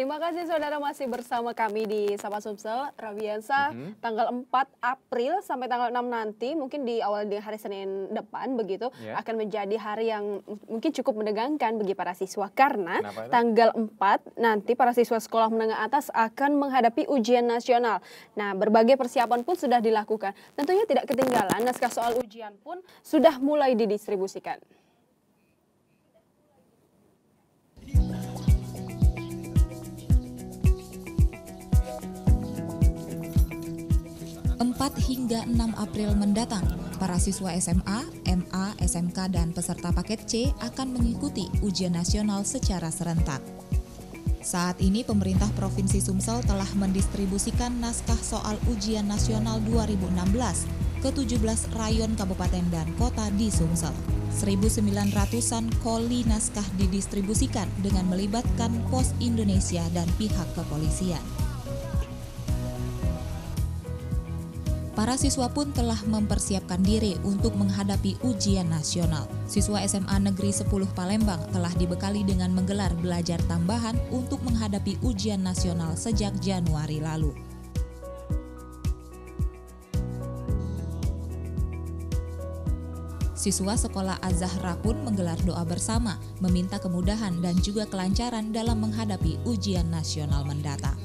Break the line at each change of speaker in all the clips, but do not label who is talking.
Terima kasih saudara masih bersama kami di Sapa Sumsel, Rabiansa, mm -hmm. tanggal 4 April sampai tanggal 6 nanti, mungkin di awal di hari Senin depan begitu, yeah. akan menjadi hari yang mungkin cukup menegangkan bagi para siswa karena tanggal 4 nanti para siswa sekolah menengah atas akan menghadapi ujian nasional. Nah, berbagai persiapan pun sudah dilakukan. Tentunya tidak ketinggalan, naskah soal ujian pun sudah mulai didistribusikan.
4 hingga 6 April mendatang, para siswa SMA, MA, SMK, dan peserta paket C akan mengikuti ujian nasional secara serentak. Saat ini pemerintah Provinsi Sumsel telah mendistribusikan naskah soal ujian nasional 2016 ke 17 rayon kabupaten dan kota di Sumsel. 1.900-an koli naskah didistribusikan dengan melibatkan Pos Indonesia dan pihak kepolisian. Para siswa pun telah mempersiapkan diri untuk menghadapi ujian nasional. Siswa SMA Negeri 10 Palembang telah dibekali dengan menggelar belajar tambahan untuk menghadapi ujian nasional sejak Januari lalu. Siswa sekolah Azahra pun menggelar doa bersama, meminta kemudahan dan juga kelancaran dalam menghadapi ujian nasional mendatang.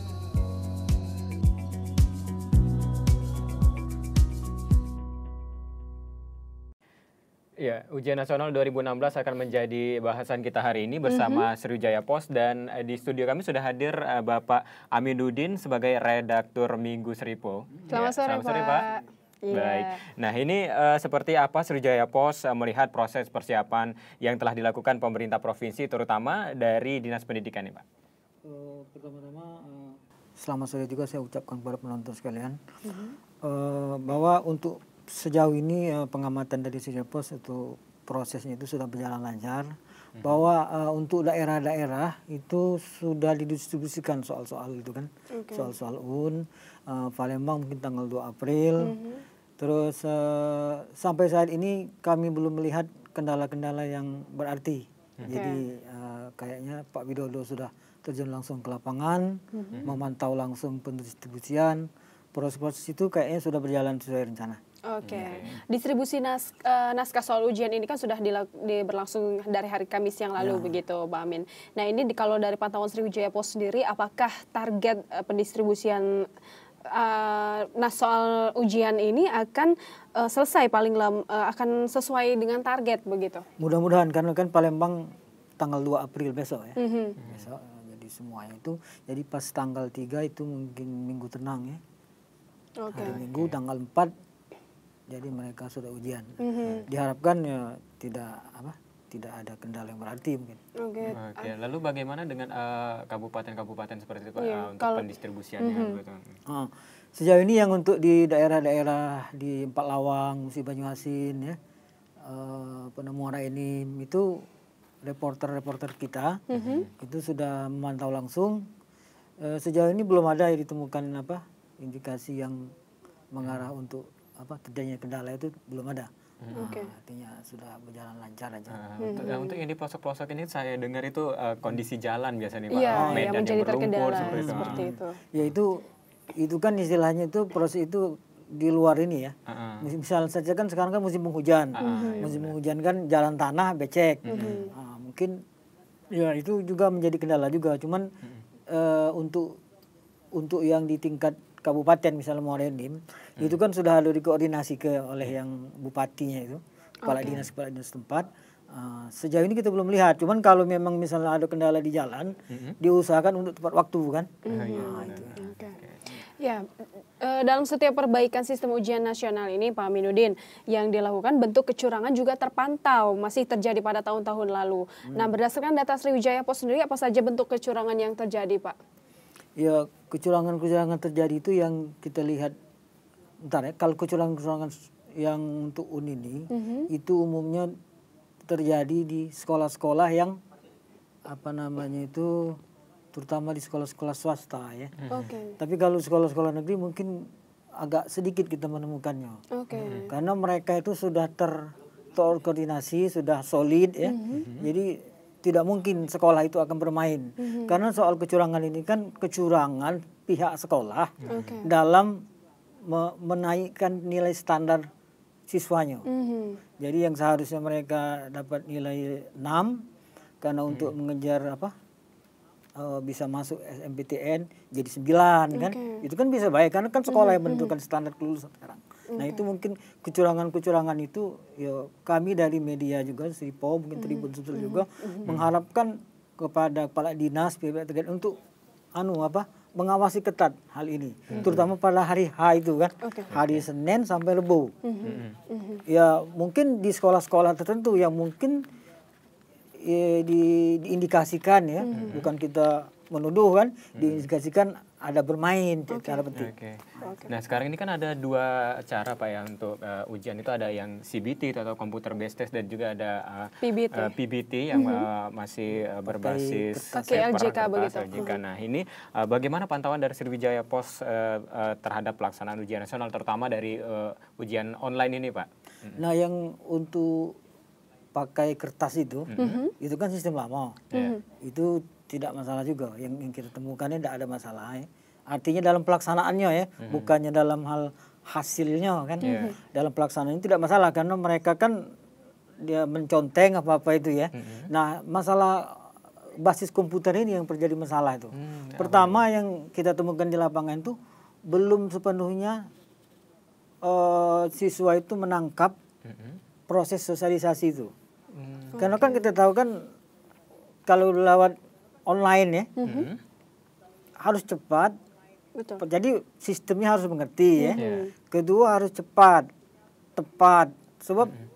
Ya, ujian nasional 2016 akan menjadi bahasan kita hari ini bersama mm -hmm. Sriwijaya Pos dan eh, di studio kami sudah hadir uh, Bapak Aminuddin sebagai redaktur Minggu Seripo.
Selamat, ya, sore, selamat sore, Pak. Pak. Iya. Baik.
Nah, ini uh, seperti apa Sriwijaya Pos uh, melihat proses persiapan yang telah dilakukan pemerintah provinsi terutama dari Dinas Pendidikan
ini Pak? pertama-tama uh, selamat sore juga saya ucapkan kepada penonton sekalian mm -hmm. uh, bahwa untuk sejauh ini eh, pengamatan dari Surya Pos itu prosesnya itu sudah berjalan lancar bahwa uh, untuk daerah-daerah itu sudah didistribusikan soal-soal itu kan soal-soal UN uh, eh, Palembang mungkin tanggal 2 April hmm. terus uh, sampai saat ini kami belum melihat kendala-kendala yang berarti hmm. jadi uh, kayaknya Pak Widodo sudah terjun langsung ke lapangan hmm. memantau langsung pendistribusian proses-proses itu kayaknya sudah berjalan sesuai rencana.
Oke. Okay. Distribusi nas, uh, naskah soal ujian ini kan sudah berlangsung dari hari Kamis yang lalu ya. begitu, Pak Amin. Nah ini di, kalau dari pantauan Sriwijaya Post sendiri, apakah target uh, pendistribusian uh, nas soal ujian ini akan uh, selesai paling lama uh, akan sesuai dengan
target begitu? Mudah-mudahan karena kan Palembang tanggal 2 April besok ya. Mm -hmm. Besok jadi semuanya itu jadi pas tanggal 3 itu mungkin minggu tenang ya. Okay. Hari Minggu tanggal 4 jadi mereka sudah ujian. Mm -hmm. Diharapkan ya tidak apa tidak ada kendala yang berarti mungkin. Oke. Okay. Okay. Lalu bagaimana dengan
eh, kabupaten-kabupaten uh, seperti itu Pak yeah, iya, uh, untuk Kalo... pendistribusiannya? Mm
-hmm. sejauh ini yang untuk di daerah-daerah di Empat Lawang, Musi Banyuasin ya, uh, eh, penemuan ini itu reporter-reporter kita mm -hmm. itu sudah memantau langsung. Uh, sejauh ini belum ada yang ditemukan apa indikasi yang mengarah untuk apa terjadinya kendala itu belum ada. Hmm. Okay. Ah, artinya sudah berjalan lancar aja. Nah, hmm. Eh, untuk yang
di pelosok-pelosok ini saya dengar itu uh, kondisi jalan biasanya Pak. Iya, oh, medan yang, yang berlumpur seperti itu. Seperti ah. itu.
Ya itu itu kan istilahnya itu proses itu di luar ini ya. Uh ah, -huh. Misal saja kan sekarang kan musim penghujan. Uh -huh. Iya, hmm. Musim penghujan kan jalan tanah becek. Uh hmm. -huh. Hmm. nah, mungkin ya itu juga menjadi kendala juga. Cuman uh -huh. uh, untuk untuk yang di tingkat kabupaten misalnya Muara Enim hmm. itu kan sudah lalu dikoordinasi ke oleh yang bupatinya itu
kepala okay. dinas kepala
dinas tempat Uh, sejauh ini kita belum lihat, cuman kalau memang misalnya ada kendala di jalan, mm-hmm. diusahakan untuk tepat waktu kan. Mm-hmm. Nah, itu. Okay.
Ya, eh, dalam setiap perbaikan sistem ujian nasional ini, Pak Minudin, yang dilakukan bentuk kecurangan juga terpantau, masih terjadi pada tahun-tahun lalu. Nah, hmm. Nah, berdasarkan data Sriwijaya Pos sendiri, apa saja bentuk kecurangan yang terjadi, Pak?
ya kecurangan-kecurangan terjadi itu yang kita lihat bentar ya kalau kecurangan-kecurangan yang untuk UN ini mm -hmm. itu umumnya terjadi di sekolah-sekolah yang apa namanya itu terutama di sekolah-sekolah swasta ya. Mm -hmm. Okay. Tapi kalau sekolah-sekolah negeri mungkin agak sedikit kita menemukannya. Okay. Mm -hmm. Karena mereka itu sudah ter terkoordinasi, sudah solid ya. Mm -hmm. Jadi tidak mungkin sekolah itu akan bermain. Mm-hmm. Karena soal kecurangan ini kan kecurangan pihak sekolah -hmm. dalam me- menaikkan nilai standar siswanya. Mm-hmm. Jadi yang seharusnya mereka dapat nilai 6 karena mm-hmm. untuk mengejar apa? Uh, bisa masuk SMPTN jadi 9 okay. kan. Itu kan bisa baik karena kan sekolah mm-hmm. yang mhm, menentukan mhm. standar kelulusan sekarang. Okay. Nah itu mungkin kecurangan-kecurangan itu ya kami dari media juga Sripo mungkin Tribun mm -hmm. juga mm -hmm. mengharapkan kepada kepala dinas PP terkait untuk anu apa mengawasi ketat hal ini, mm hmm. terutama pada hari H itu kan, okay. hari Senin sampai Rebo. Mm hmm. Mm hmm. Ya mungkin di sekolah-sekolah tertentu yang mungkin ya, di, diindikasikan ya, hmm. bukan kita menuduh kan hmm. diindikasikan ada bermain okay. cara penting.
Okay. Okay. Nah sekarang ini kan ada dua cara pak ya untuk uh, ujian itu ada yang CBT atau computer based test dan juga ada uh, eh, PBT. Uh, eh, PBT yang mm -hmm. uh, masih uh, berbasis pakai LJK begitu. LJK. Hmm. Nah ini uh, bagaimana pantauan dari Sriwijaya Pos uh, uh, terhadap pelaksanaan ujian nasional terutama dari uh, ujian online ini pak?
Hmm. Nah yang untuk pakai kertas itu, mm -hmm. itu kan sistem lama. Yeah. Mhm. Itu tidak masalah juga. Yang, yang kita temukan ini tidak ada masalah. Ya. Artinya dalam pelaksanaannya ya, mm -hmm. bukannya dalam hal hasilnya kan. Yeah. Dalam pelaksanaannya tidak masalah karena mereka kan dia menconteng apa-apa itu ya. Mm -hmm. Nah, masalah basis komputer ini yang terjadi masalah itu. Mm, Pertama ya. yang kita temukan di lapangan itu belum sepenuhnya uh, siswa itu menangkap mm -hmm. proses sosialisasi itu.
Hmm. Karena
kan kita tahu kan kalau lewat online ya hmm. hmm. harus cepat. Betul. Jadi sistemnya harus mengerti ya. Yeah. Hmm. Hmm. Kedua harus cepat, tepat. Sebab hmm.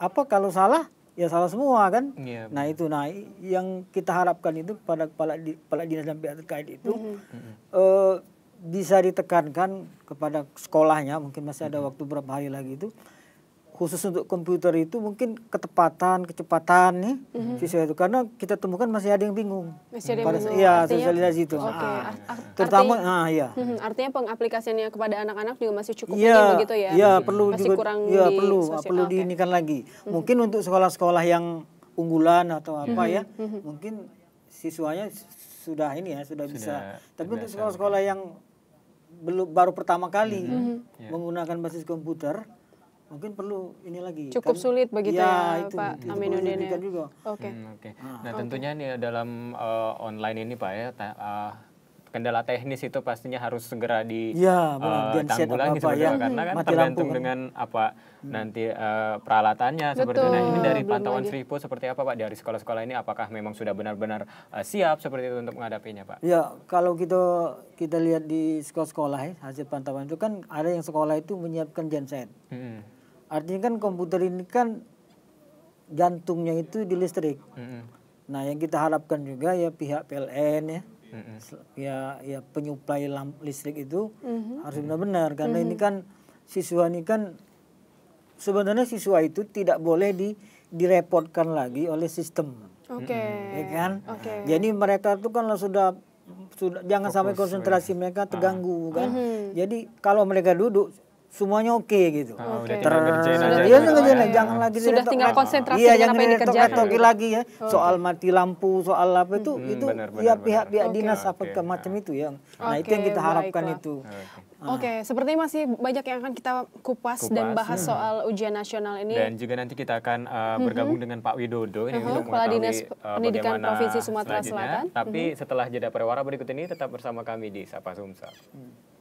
apa kalau salah ya salah semua kan. Yeah, nah itu nah yang kita harapkan itu pada kepala di, kepala dinas dan pihak terkait itu mm -hmm. uh, bisa ditekankan kepada sekolahnya mungkin masih ada waktu beberapa hari lagi itu khusus untuk komputer itu mungkin ketepatan, kecepatan nih ya, mm-hmm. siswa itu karena kita temukan masih ada yang bingung.
Masih ada yang Iya, sosialisasi itu. Oke. Okay. Ah. Art
terutama artinya, ah iya.
Mhm, artinya pengaplikasiannya kepada anak-anak juga masih cukup ya, begitu ya. Iya, mhm. perlu masih juga, kurang ya, di perlu sosial. perlu okay.
diinikan lagi. Mm-hmm. Mungkin untuk sekolah-sekolah yang unggulan atau apa mm-hmm. ya, mm-hmm. mungkin siswanya sudah ini ya, sudah, sudah bisa. Tapi untuk sekolah-sekolah yang belum baru pertama kali mm-hmm. menggunakan basis komputer mungkin perlu ini lagi cukup kan, sulit begitu ya, ya itu, Pak Aminuddin ya. juga. Oke. Okay. Hmm, Okay.
Ah, nah, okay. tentunya nih dalam uh, online ini Pak ya uh, kendala teknis itu pastinya harus segera di ya, uh, tanggulangi apa ya. karena kan Mati tergantung lampu, kan? dengan apa hmm. nanti uh, peralatannya Betul. seperti Nah ini dari Belum pantauan Seripo seperti apa Pak dari sekolah-sekolah ini apakah memang sudah benar-benar uh, siap seperti itu untuk menghadapinya Pak?
Ya kalau kita kita lihat di sekolah-sekolah ya, hasil pantauan itu kan ada yang sekolah itu menyiapkan genset. Hmm Artinya kan komputer ini kan jantungnya itu di listrik. Mm-hmm. Nah, yang kita harapkan juga ya pihak PLN ya, mm-hmm. ya ya penyuplai lamp listrik itu mm-hmm. harus benar-benar karena mm-hmm. ini kan siswa ini kan sebenarnya siswa itu tidak boleh di direpotkan lagi oleh sistem.
Oke. Okay. Ya kan? Okay. Jadi
mereka itu kan sudah sudah jangan Fokus, sampai konsentrasi mereka terganggu ah. kan. Mm-hmm. Jadi kalau mereka duduk semuanya oke okay, gitu. Oh, okay. sudah dia jangan lagi sudah tinggal konsentrasi iya, jangan apa yang dikerjakan. lagi ya. Soal mati lampu, soal apa itu hmm, itu ya pihak-pihak okay. dinas apa okay. macam nah. itu ya. Nah, okay, itu yang kita harapkan baiklah. itu. Okay.
Oke, okay, sepertinya masih banyak yang akan kita kupas, kupas dan bahas hmm. soal ujian nasional ini. Dan
juga nanti kita akan uh, mm-hmm. bergabung mm -hmm. dengan Pak Widodo ini uh -huh. untuk Kepala Dinas uh, Provinsi Sumatera Selatan. Tapi mm -hmm. setelah jeda perwara berikut ini tetap bersama kami di Sapa Sumsel. Hmm.